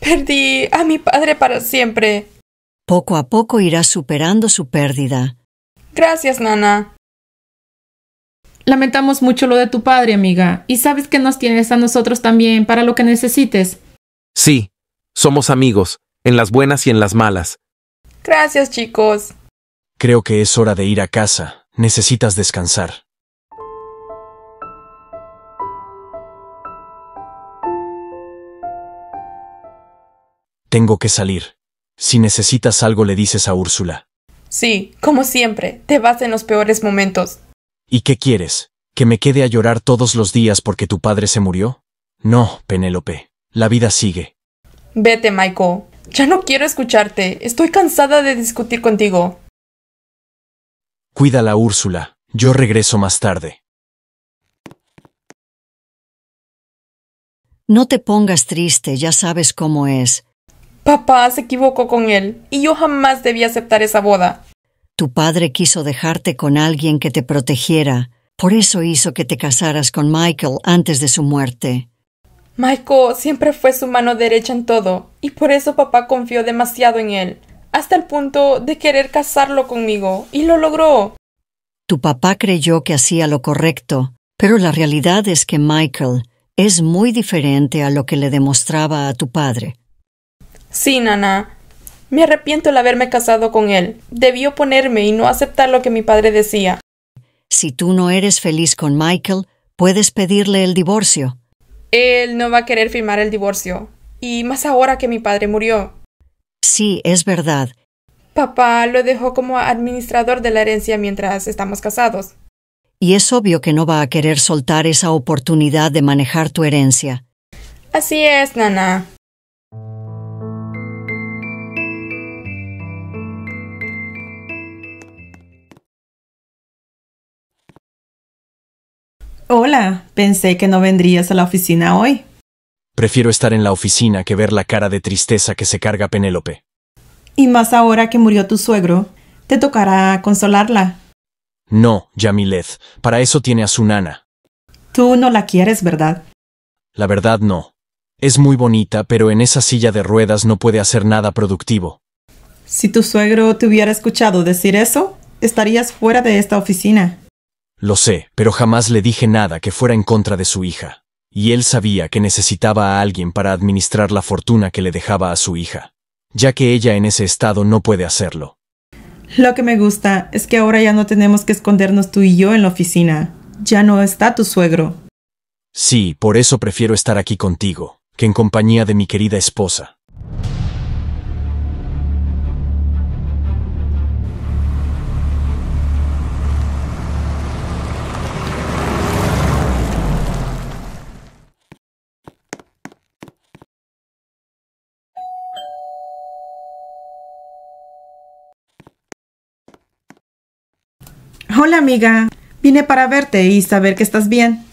Perdí a mi padre para siempre. Poco a poco irás superando su pérdida. Gracias, Nana. Lamentamos mucho lo de tu padre, amiga, y sabes que nos tienes a nosotros también para lo que necesites. Sí, somos amigos, en las buenas y en las malas. Gracias, chicos. Creo que es hora de ir a casa. Necesitas descansar. Tengo que salir. Si necesitas algo le dices a Úrsula. Sí, como siempre, te vas en los peores momentos. ¿Y qué quieres? ¿Que me quede a llorar todos los días porque tu padre se murió? No, Penélope. La vida sigue. Vete, Michael. Ya no quiero escucharte. Estoy cansada de discutir contigo. Cuídala, Úrsula. Yo regreso más tarde. No te pongas triste, ya sabes cómo es. Papá se equivocó con él y yo jamás debí aceptar esa boda. Tu padre quiso dejarte con alguien que te protegiera. Por eso hizo que te casaras con Michael antes de su muerte. Michael siempre fue su mano derecha en todo, y por eso papá confió demasiado en él, hasta el punto de querer casarlo conmigo, y lo logró. Tu papá creyó que hacía lo correcto, pero la realidad es que Michael es muy diferente a lo que le demostraba a tu padre. Sí, Nana. Me arrepiento el haberme casado con él. Debí oponerme y no aceptar lo que mi padre decía. Si tú no eres feliz con Michael, puedes pedirle el divorcio. Él no va a querer firmar el divorcio. Y más ahora que mi padre murió. Sí, es verdad. Papá lo dejó como administrador de la herencia mientras estamos casados. Y es obvio que no va a querer soltar esa oportunidad de manejar tu herencia. Así es, Nana. Hola, pensé que no vendrías a la oficina hoy. Prefiero estar en la oficina que ver la cara de tristeza que se carga Penélope. Y más ahora que murió tu suegro, te tocará consolarla. No, Yamileth, para eso tiene a su nana. Tú no la quieres, ¿verdad? La verdad no. Es muy bonita, pero en esa silla de ruedas no puede hacer nada productivo. Si tu suegro te hubiera escuchado decir eso, estarías fuera de esta oficina. Lo sé, pero jamás le dije nada que fuera en contra de su hija. Y él sabía que necesitaba a alguien para administrar la fortuna que le dejaba a su hija, ya que ella en ese estado no puede hacerlo. Lo que me gusta es que ahora ya no tenemos que escondernos tú y yo en la oficina. Ya no está tu suegro. Sí, por eso prefiero estar aquí contigo, que en compañía de mi querida esposa. Hola amiga, vine para verte y saber que estás bien.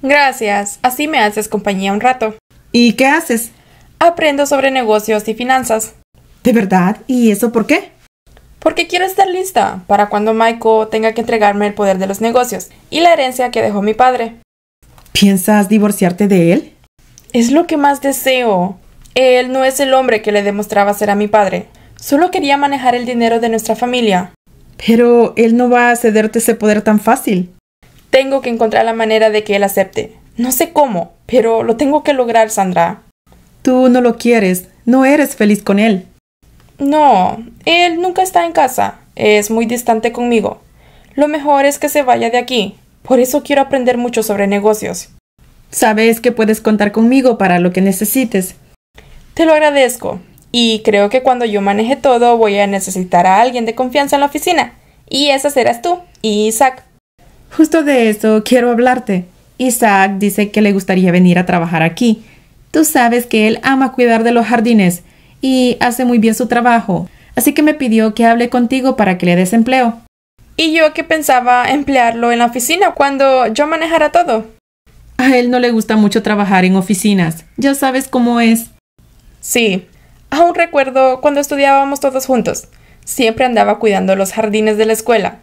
Gracias, así me haces compañía un rato. ¿Y qué haces? Aprendo sobre negocios y finanzas. ¿De verdad? ¿Y eso por qué? Porque quiero estar lista para cuando Michael tenga que entregarme el poder de los negocios y la herencia que dejó mi padre. ¿Piensas divorciarte de él? Es lo que más deseo. Él no es el hombre que le demostraba ser a mi padre. Solo quería manejar el dinero de nuestra familia. Pero él no va a cederte ese poder tan fácil. Tengo que encontrar la manera de que él acepte. No sé cómo, pero lo tengo que lograr, Sandra. Tú no lo quieres. No eres feliz con él. No, él nunca está en casa. Es muy distante conmigo. Lo mejor es que se vaya de aquí. Por eso quiero aprender mucho sobre negocios. Sabes que puedes contar conmigo para lo que necesites. Te lo agradezco. Y creo que cuando yo maneje todo voy a necesitar a alguien de confianza en la oficina. Y esa serás tú, Isaac. Justo de eso quiero hablarte. Isaac dice que le gustaría venir a trabajar aquí. Tú sabes que él ama cuidar de los jardines y hace muy bien su trabajo, así que me pidió que hable contigo para que le des empleo. Y yo que pensaba emplearlo en la oficina cuando yo manejara todo. A él no le gusta mucho trabajar en oficinas. Ya sabes cómo es. Sí, Aún recuerdo cuando estudiábamos todos juntos. Siempre andaba cuidando los jardines de la escuela.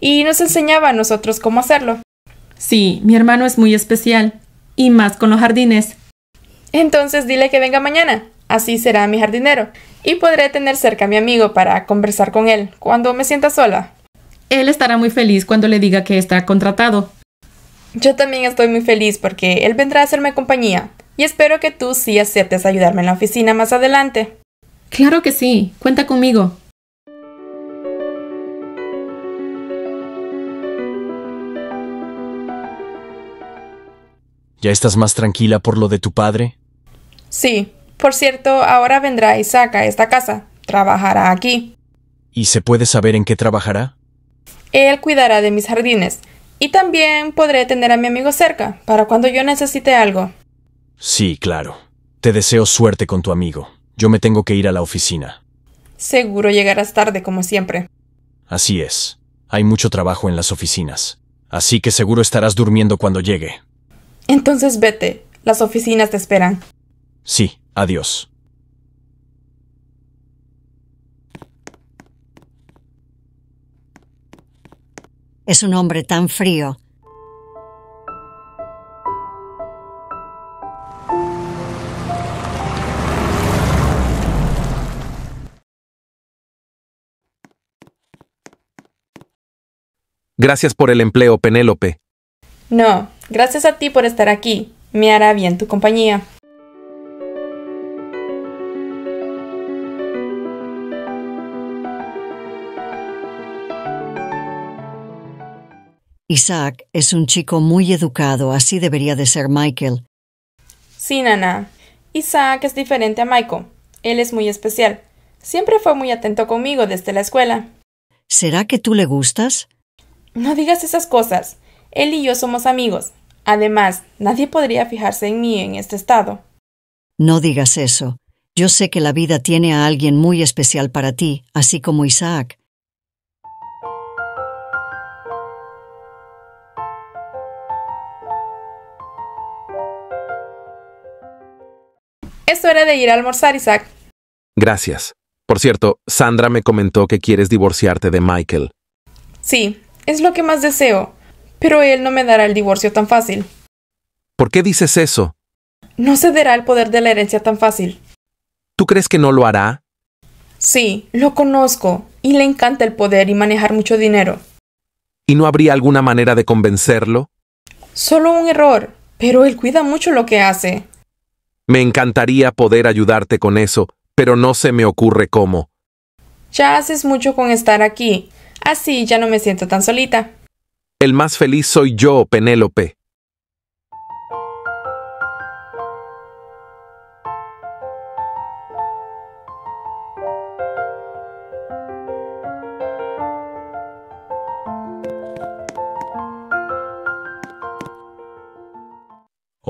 Y nos enseñaba a nosotros cómo hacerlo. Sí, mi hermano es muy especial. Y más con los jardines. Entonces dile que venga mañana. Así será mi jardinero. Y podré tener cerca a mi amigo para conversar con él cuando me sienta sola. Él estará muy feliz cuando le diga que está contratado. Yo también estoy muy feliz porque él vendrá a hacerme compañía y espero que tú sí aceptes ayudarme en la oficina más adelante. Claro que sí, cuenta conmigo. ¿Ya estás más tranquila por lo de tu padre? Sí. Por cierto, ahora vendrá Isaac a esta casa. Trabajará aquí. ¿Y se puede saber en qué trabajará? Él cuidará de mis jardines. Y también podré tener a mi amigo cerca, para cuando yo necesite algo. Sí, claro. Te deseo suerte con tu amigo. Yo me tengo que ir a la oficina. Seguro llegarás tarde, como siempre. Así es. Hay mucho trabajo en las oficinas. Así que seguro estarás durmiendo cuando llegue. Entonces vete. Las oficinas te esperan. Sí, adiós. Es un hombre tan frío Gracias por el empleo, Penélope. No, gracias a ti por estar aquí. Me hará bien tu compañía. Isaac es un chico muy educado, así debería de ser Michael. Sí, Nana. Isaac es diferente a Michael. Él es muy especial. Siempre fue muy atento conmigo desde la escuela. ¿Será que tú le gustas? No digas esas cosas. Él y yo somos amigos. Además, nadie podría fijarse en mí en este estado. No digas eso. Yo sé que la vida tiene a alguien muy especial para ti, así como Isaac. Es era de ir a almorzar, Isaac. Gracias. Por cierto, Sandra me comentó que quieres divorciarte de Michael. Sí, es lo que más deseo. Pero él no me dará el divorcio tan fácil. ¿Por qué dices eso? No cederá el poder de la herencia tan fácil. ¿Tú crees que no lo hará? Sí, lo conozco, y le encanta el poder y manejar mucho dinero. ¿Y no habría alguna manera de convencerlo? Solo un error, pero él cuida mucho lo que hace. Me encantaría poder ayudarte con eso, pero no se me ocurre cómo. Ya haces mucho con estar aquí, Así ya no me siento tan solita. El más feliz soy yo, Penélope.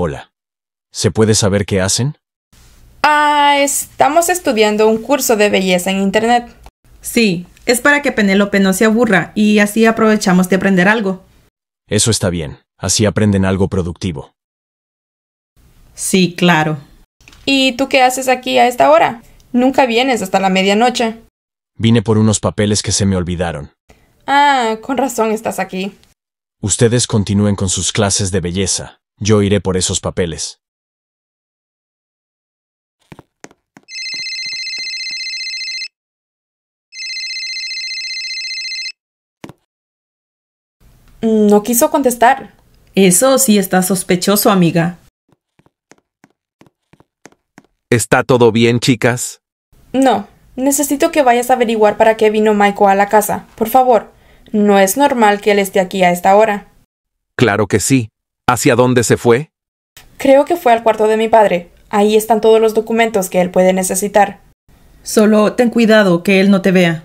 Hola. ¿Se puede saber qué hacen? Ah, estamos estudiando un curso de belleza en Internet. Sí, es para que Penélope no se aburra y así aprovechamos de aprender algo. Eso está bien, así aprenden algo productivo. Sí, claro. ¿Y tú qué haces aquí a esta hora? Nunca vienes hasta la medianoche. Vine por unos papeles que se me olvidaron. Ah, con razón estás aquí. Ustedes continúen con sus clases de belleza. Yo iré por esos papeles. No quiso contestar. Eso sí está sospechoso, amiga. ¿Está todo bien, chicas? No. Necesito que vayas a averiguar para qué vino Michael a la casa. Por favor. No es normal que él esté aquí a esta hora. Claro que sí. ¿Hacia dónde se fue? Creo que fue al cuarto de mi padre. Ahí están todos los documentos que él puede necesitar. Solo ten cuidado que él no te vea.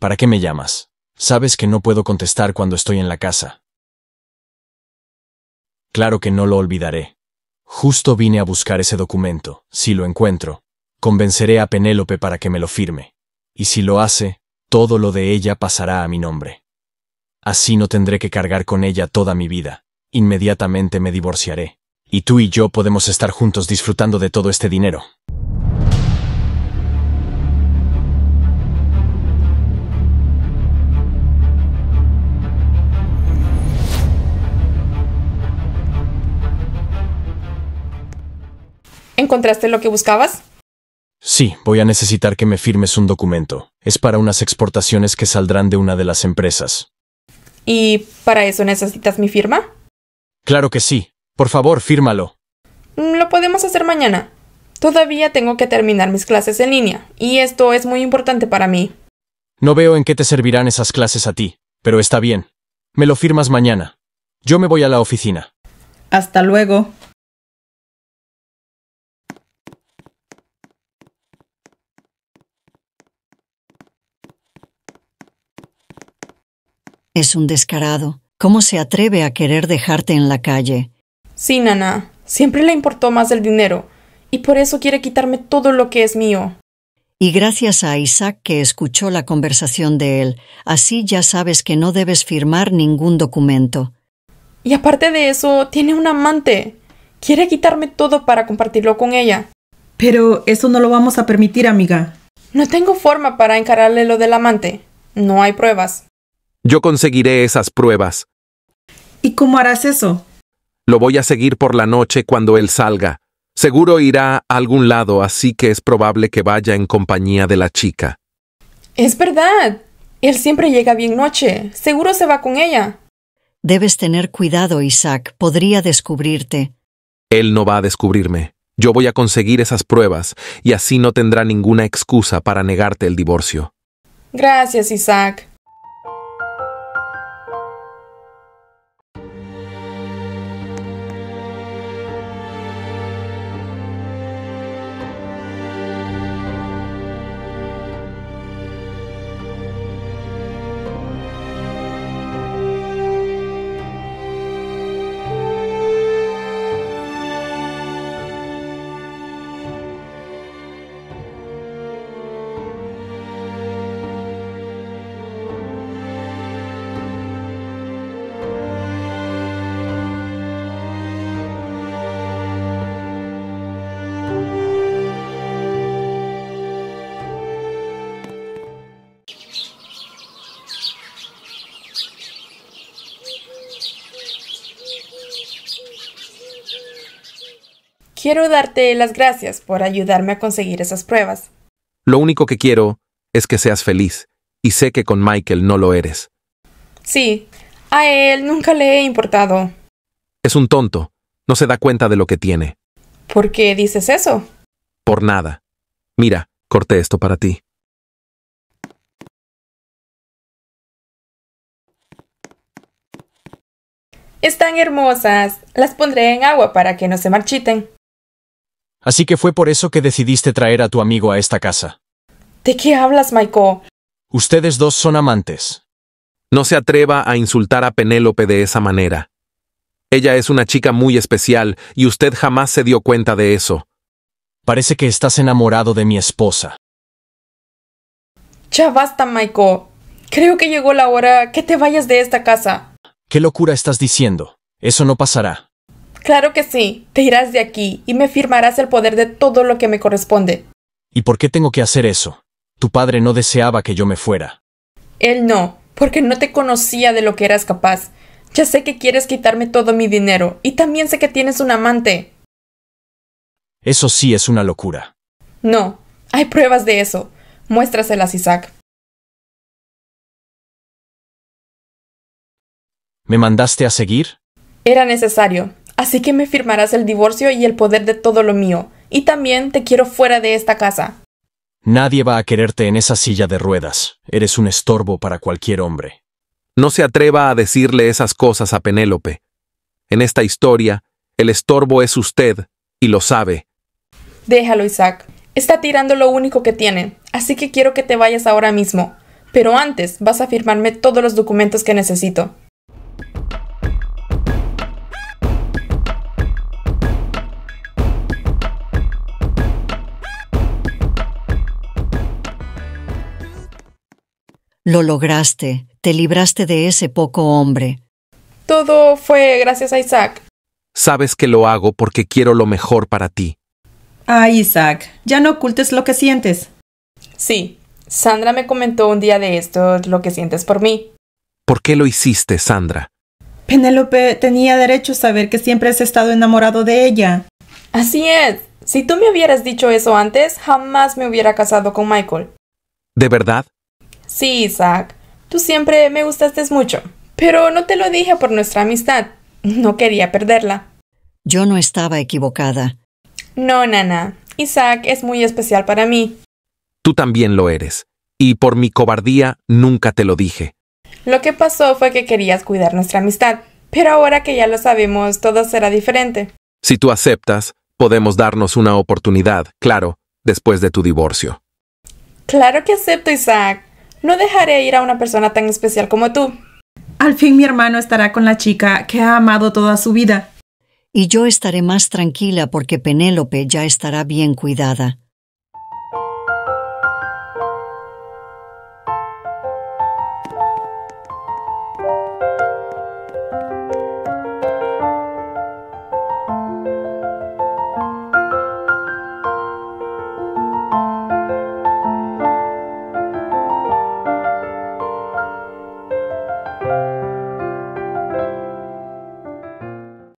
¿Para qué me llamas? Sabes que no puedo contestar cuando estoy en la casa. Claro que no lo olvidaré. Justo vine a buscar ese documento. Si lo encuentro, convenceré a Penélope para que me lo firme. Y si lo hace, todo lo de ella pasará a mi nombre. Así no tendré que cargar con ella toda mi vida. Inmediatamente me divorciaré. Y tú y yo podemos estar juntos disfrutando de todo este dinero. ¿Encontraste lo que buscabas? Sí, voy a necesitar que me firmes un documento. Es para unas exportaciones que saldrán de una de las empresas. ¿Y para eso necesitas mi firma? Claro que sí. Por favor, fírmalo. Mm, lo podemos hacer mañana. Todavía tengo que terminar mis clases en línea, y esto es muy importante para mí. No veo en qué te servirán esas clases a ti, pero está bien. Me lo firmas mañana. Yo me voy a la oficina. Hasta luego. Es un descarado. ¿Cómo se atreve a querer dejarte en la calle? Sí, Nana. Siempre le importó más el dinero, y por eso quiere quitarme todo lo que es mío. Y gracias a Isaac que escuchó la conversación de él, así ya sabes que no debes firmar ningún documento. Y aparte de eso, tiene un amante. Quiere quitarme todo para compartirlo con ella. Pero eso no lo vamos a permitir, amiga. No tengo forma para encararle lo del amante. No hay pruebas. Yo conseguiré esas pruebas. ¿Y cómo harás eso? Lo voy a seguir por la noche cuando él salga. Seguro irá a algún lado, así que es probable que vaya en compañía de la chica. Es verdad. Él siempre llega bien noche. Seguro se va con ella. Debes tener cuidado, Isaac. Podría descubrirte. Él no va a descubrirme. Yo voy a conseguir esas pruebas y así no tendrá ninguna excusa para negarte el divorcio. Gracias, Isaac. Quiero darte las gracias por ayudarme a conseguir esas pruebas. Lo único que quiero es que seas feliz, y sé que con Michael no lo eres. Sí, a él nunca le he importado. Es un tonto, no se da cuenta de lo que tiene. ¿Por qué dices eso? Por nada. Mira, corté esto para ti. Están hermosas. Las pondré en agua para que no se marchiten. Así que fue por eso que decidiste traer a tu amigo a esta casa. ¿De qué hablas, Maiko? Ustedes dos son amantes. No se atreva a insultar a Penélope de esa manera. Ella es una chica muy especial y usted jamás se dio cuenta de eso. Parece que estás enamorado de mi esposa. Ya basta, Maiko. Creo que llegó la hora que te vayas de esta casa. ¿Qué locura estás diciendo? Eso no pasará. Claro que sí, te irás de aquí y me firmarás el poder de todo lo que me corresponde. ¿Y por qué tengo que hacer eso? Tu padre no deseaba que yo me fuera. Él no, porque no te conocía de lo que eras capaz. Ya sé que quieres quitarme todo mi dinero, y también sé que tienes un amante. Eso sí es una locura. No, hay pruebas de eso. Muéstraselas, Isaac. ¿Me mandaste a seguir? Era necesario así que me firmarás el divorcio y el poder de todo lo mío, y también te quiero fuera de esta casa. Nadie va a quererte en esa silla de ruedas. Eres un estorbo para cualquier hombre. No se atreva a decirle esas cosas a Penélope. En esta historia, el estorbo es usted, y lo sabe. Déjalo, Isaac. Está tirando lo único que tiene, así que quiero que te vayas ahora mismo. Pero antes vas a firmarme todos los documentos que necesito. Lo lograste, te libraste de ese poco hombre. Todo fue gracias a Isaac. Sabes que lo hago porque quiero lo mejor para ti. Ah, Isaac, ya no ocultes lo que sientes. Sí, Sandra me comentó un día de esto lo que sientes por mí. ¿Por qué lo hiciste, Sandra? Penélope tenía derecho a saber que siempre has estado enamorado de ella. Así es. Si tú me hubieras dicho eso antes, jamás me hubiera casado con Michael. ¿De verdad? Sí, Isaac, tú siempre me gustaste mucho, pero no te lo dije por nuestra amistad. No quería perderla. Yo no estaba equivocada. No, Nana. Isaac es muy especial para mí. Tú también lo eres. Y por mi cobardía nunca te lo dije. Lo que pasó fue que querías cuidar nuestra amistad, pero ahora que ya lo sabemos, todo será diferente. Si tú aceptas, podemos darnos una oportunidad, claro, después de tu divorcio. Claro que acepto, Isaac. No dejaré ir a una persona tan especial como tú. Al fin mi hermano estará con la chica que ha amado toda su vida. Y yo estaré más tranquila porque Penélope ya estará bien cuidada.